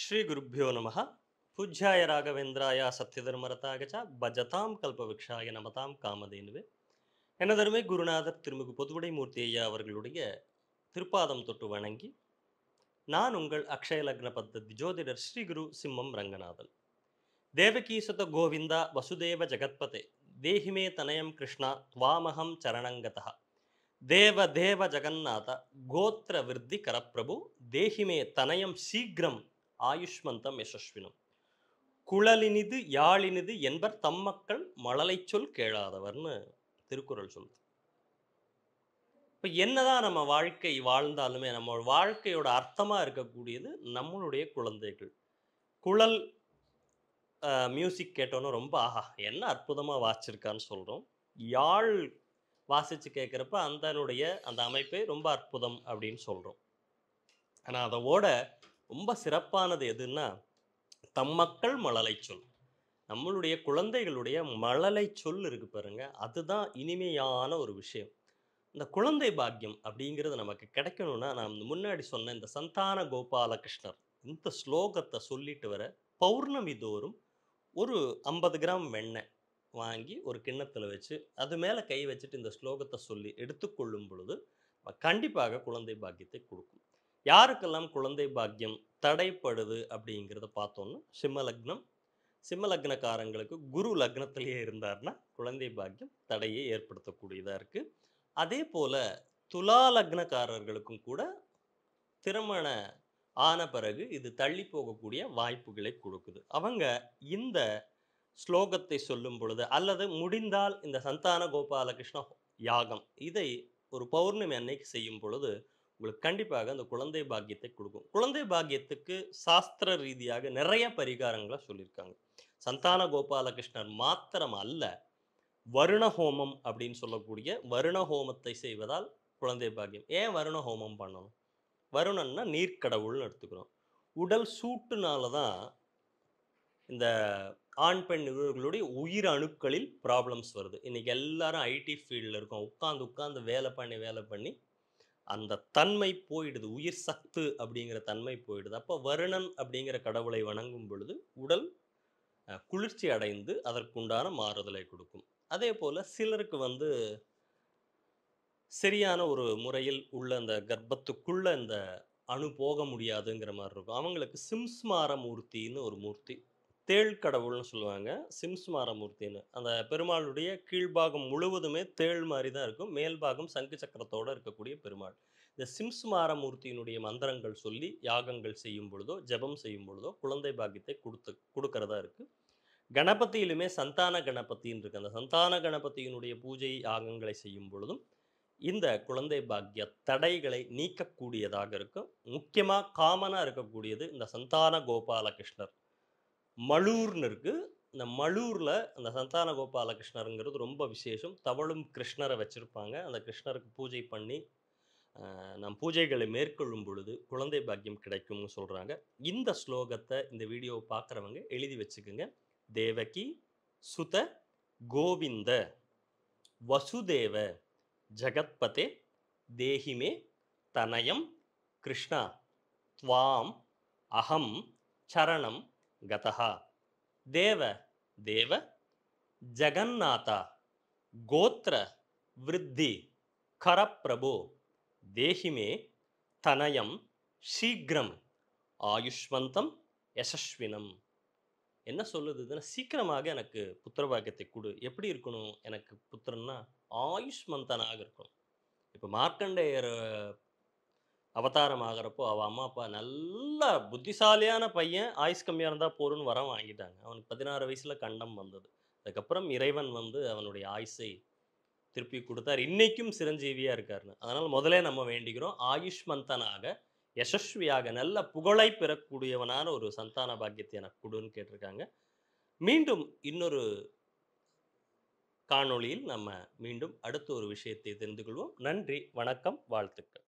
ஸ்ரீ குருப்பியோ நம பூஜ்யாய ராகவேந்திராய சத்யதர்மரதாகச்சா பஜதாம் கல்பவிக்ஷாய நமதாம் காமதேனுவே எனதருமை குருநாதர் திருமிகு பொதுவுடை மூர்த்தி ஐயா அவர்களுடைய திருப்பாதம் தொட்டு வணங்கி நான் உங்கள் அக்ஷயலக்ன பத்ததி ஜோதிடர் ஸ்ரீ குரு சிம்மம் ரங்கநாதன் தேவகீசத கோவிந்தா வசுதேவ ஜெகத்பதே தேஹிமே தனயம் கிருஷ்ணா துவாமகம் சரணங்கதா தேவ தேவ జగన్నాథ கோத்ர వృద్ధి கரப்பிரபு தேஹிமே தனயம் శీఘ్రం ஆயுஷ்மந்தம் யசஸ்வினம் குழலினிது யாழினிது என்பர் தம் மக்கள் மழலை சொல் கேளாதவர்னு திருக்குறள் சொல்லுது இப்போ என்னதான் நம்ம வாழ்க்கை வாழ்ந்தாலுமே நம்ம வாழ்க்கையோட அர்த்தமாக இருக்கக்கூடியது நம்மளுடைய குழந்தைகள் குழல் மியூசிக் கேட்டோன்னே ரொம்ப ஆஹா என்ன அற்புதமாக வாசிச்சிருக்கான்னு சொல்கிறோம் யாழ் வாசித்து கேட்குறப்ப அந்தனுடைய அந்த அமைப்பை ரொம்ப அற்புதம் அப்படின்னு சொல்கிறோம் ஆனால் அதோட ரொம்ப சிறப்பானது எதுன்னா தம் மக்கள் மழலை சொல் நம்மளுடைய குழந்தைகளுடைய மழலை சொல் இருக்கு பாருங்க அதுதான் இனிமையான ஒரு விஷயம் இந்த குழந்தை பாக்கியம் அப்படிங்கிறது நமக்கு கிடைக்கணும்னா நான் முன்னாடி சொன்ன இந்த சந்தான கோபாலகிருஷ்ணர் இந்த ஸ்லோகத்தை சொல்லிட்டு வர பௌர்ணமி தோறும் ஒரு ஐம்பது கிராம் வெண்ணெய் வாங்கி ஒரு கிண்ணத்தில் வச்சு அது மேலே கை வச்சுட்டு இந்த ஸ்லோகத்தை சொல்லி எடுத்துக்கொள்ளும் பொழுது கண்டிப்பாக குழந்தை பாக்கியத்தை கொடுக்கும் யாருக்கெல்லாம் குழந்தை பாக்கியம் தடைப்படுது அப்படிங்கிறத பார்த்தோன்னா சிம்ம லக்னம் சிம்ம லக்னக்காரங்களுக்கு குரு லக்னத்திலேயே இருந்தார்னா குழந்தை பாக்கியம் தடையை ஏற்படுத்தக்கூடியதாக இருக்குது அதே போல் துலா லக்னக்காரர்களுக்கும் கூட திருமண ஆன பிறகு இது தள்ளி போகக்கூடிய வாய்ப்புகளை கொடுக்குது அவங்க இந்த ஸ்லோகத்தை சொல்லும் பொழுது அல்லது முடிந்தால் இந்த சந்தான கோபாலகிருஷ்ண யாகம் இதை ஒரு பௌர்ணமி அன்னைக்கு செய்யும் பொழுது உங்களுக்கு கண்டிப்பாக அந்த குழந்தை பாக்கியத்தை கொடுக்கும் குழந்தை பாக்கியத்துக்கு சாஸ்திர ரீதியாக நிறைய பரிகாரங்களை சொல்லியிருக்காங்க சந்தான கோபாலகிருஷ்ணர் மாத்திரம் அல்ல வருண ஹோமம் அப்படின்னு சொல்லக்கூடிய வருண ஹோமத்தை செய்வதால் குழந்தை பாக்கியம் ஏன் வருண ஹோமம் பண்ணணும் வருணன்னா நீர்க்கடவுள்னு எடுத்துக்கிறோம் உடல் சூட்டுனால தான் இந்த ஆண் பெண் இவர்களுடைய உயிர் அணுக்களில் ப்ராப்ளம்ஸ் வருது இன்றைக்கி எல்லாரும் ஐடி ஃபீல்டில் இருக்கோம் உட்காந்து உட்காந்து வேலை பண்ணி வேலை பண்ணி அந்த தன்மை போயிடுது உயிர் சத்து அப்படிங்கிற தன்மை போயிடுது அப்போ வருணன் அப்படிங்கிற கடவுளை வணங்கும் பொழுது உடல் குளிர்ச்சி அடைந்து அதற்குண்டான மாறுதலை கொடுக்கும் அதே போல் சிலருக்கு வந்து சரியான ஒரு முறையில் உள்ள அந்த கர்ப்பத்துக்குள்ளே இந்த அணு போக முடியாதுங்கிற மாதிரி இருக்கும் அவங்களுக்கு சிம்ஸ்மார மூர்த்தின்னு ஒரு மூர்த்தி தேள் கடவுள்னு சொல்லுவாங்க சிம்ஸ்மாரமூர்த்தின்னு அந்த பெருமாளுடைய கீழ்பாகம் முழுவதுமே தேள் மாதிரி தான் இருக்கும் மேல்பாகம் சங்கு சக்கரத்தோடு இருக்கக்கூடிய பெருமாள் இந்த சிம்ஸ்மாரமூர்த்தியினுடைய மந்திரங்கள் சொல்லி யாகங்கள் செய்யும் பொழுதோ ஜபம் செய்யும் பொழுதோ குழந்தை பாக்கியத்தை கொடுத்து கொடுக்கறதா இருக்குது கணபதியிலுமே சந்தான கணபதின்னு இருக்குது அந்த சந்தான கணபதியினுடைய பூஜை யாகங்களை செய்யும் பொழுதும் இந்த குழந்தை பாக்கிய தடைகளை நீக்கக்கூடியதாக இருக்கும் முக்கியமாக காமனாக இருக்கக்கூடியது இந்த சந்தான கோபாலகிருஷ்ணர் மலூர்னு இருக்குது இந்த மலூரில் அந்த சந்தான கோபால கிருஷ்ணருங்கிறது ரொம்ப விசேஷம் தவளும் கிருஷ்ணரை வச்சுருப்பாங்க அந்த கிருஷ்ணருக்கு பூஜை பண்ணி நம் பூஜைகளை மேற்கொள்ளும் பொழுது குழந்தை பாக்கியம் கிடைக்கும்னு சொல்கிறாங்க இந்த ஸ்லோகத்தை இந்த வீடியோவை பார்க்குறவங்க எழுதி வச்சுக்கோங்க தேவகி சுத கோவிந்த வசுதேவ ஜகத்பதே தேஹிமே தனயம் கிருஷ்ணா துவாம் அகம் சரணம் கதகா தேவ தேவ ஜகநாதா கோத்திர விருத்தி கரப்பிரபு தேஹிமே தனயம் சீக்கிரம் ஆயுஷ்வந்தம் யசஸ்வினம் என்ன சொல்லுதுன்னா சீக்கிரமாக எனக்கு புத்திர பாக்கியத்தை கொடு எப்படி இருக்கணும் எனக்கு புத்திரன்னா ஆயுஷ்மந்தனாக இருக்கணும் இப்போ மார்க்கண்டேயர் அவதாரம் ஆகிறப்போ அவள் அம்மா அப்பா நல்ல புத்திசாலியான பையன் ஆயுஸ் கம்மியாக இருந்தால் போருன்னு வரம் வாங்கிட்டாங்க அவனுக்கு பதினாறு வயசில் கண்டம் வந்தது அதுக்கப்புறம் இறைவன் வந்து அவனுடைய ஆயுஸை திருப்பி கொடுத்தார் இன்றைக்கும் சிரஞ்சீவியாக இருக்காருன்னு அதனால் முதலே நம்ம வேண்டிக்கிறோம் ஆயுஷ்மந்தனாக யசஸ்வியாக நல்ல புகழை பெறக்கூடியவனான ஒரு சந்தான பாக்கியத்தை எனக்கு கொடுன்னு கேட்டிருக்காங்க மீண்டும் இன்னொரு காணொளியில் நம்ம மீண்டும் அடுத்த ஒரு விஷயத்தை தெரிந்து கொள்வோம் நன்றி வணக்கம் வாழ்த்துக்கள்